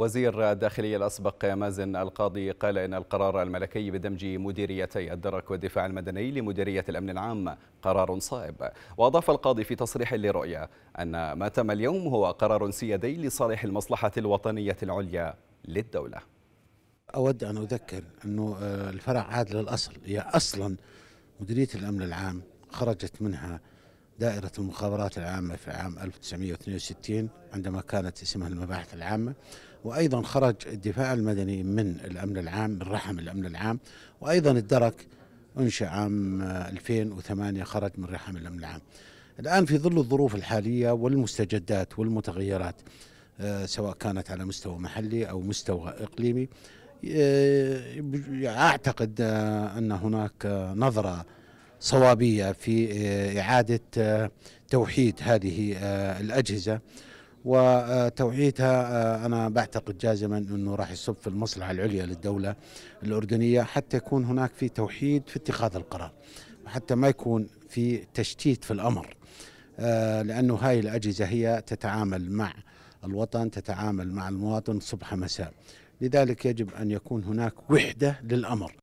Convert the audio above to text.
وزير الداخلية الأسبق مازن القاضي قال إن القرار الملكي بدمج مديريتي الدرك والدفاع المدني لمديرية الأمن العام قرار صائب وأضاف القاضي في تصريح لرؤية أن ما تم اليوم هو قرار سيادي لصالح المصلحة الوطنية العليا للدولة أود أن أذكر أنه آه، الفرع عاد للأصل هي أصلا مديرية الأمن العام خرجت منها دائرة المخابرات العامة في عام 1962 عندما كانت اسمها المباحث العامة وأيضا خرج الدفاع المدني من الأمن العام من رحم الأمن العام وأيضا الدرك أنشأ عام 2008 خرج من رحم الأمن العام الآن في ظل الظروف الحالية والمستجدات والمتغيرات آه، سواء كانت على مستوى محلي أو مستوى إقليمي آه، أعتقد آه، أن هناك نظرة صوابية في آه، إعادة آه، توحيد هذه آه، الأجهزة وتوعيتها أنا بعتقد جازما أنه راح يصب في المصلحة العليا للدولة الأردنية حتى يكون هناك في توحيد في اتخاذ القرار وحتى ما يكون في تشتيت في الأمر لأنه هاي الأجهزة هي تتعامل مع الوطن تتعامل مع المواطن صبح مساء لذلك يجب أن يكون هناك وحدة للأمر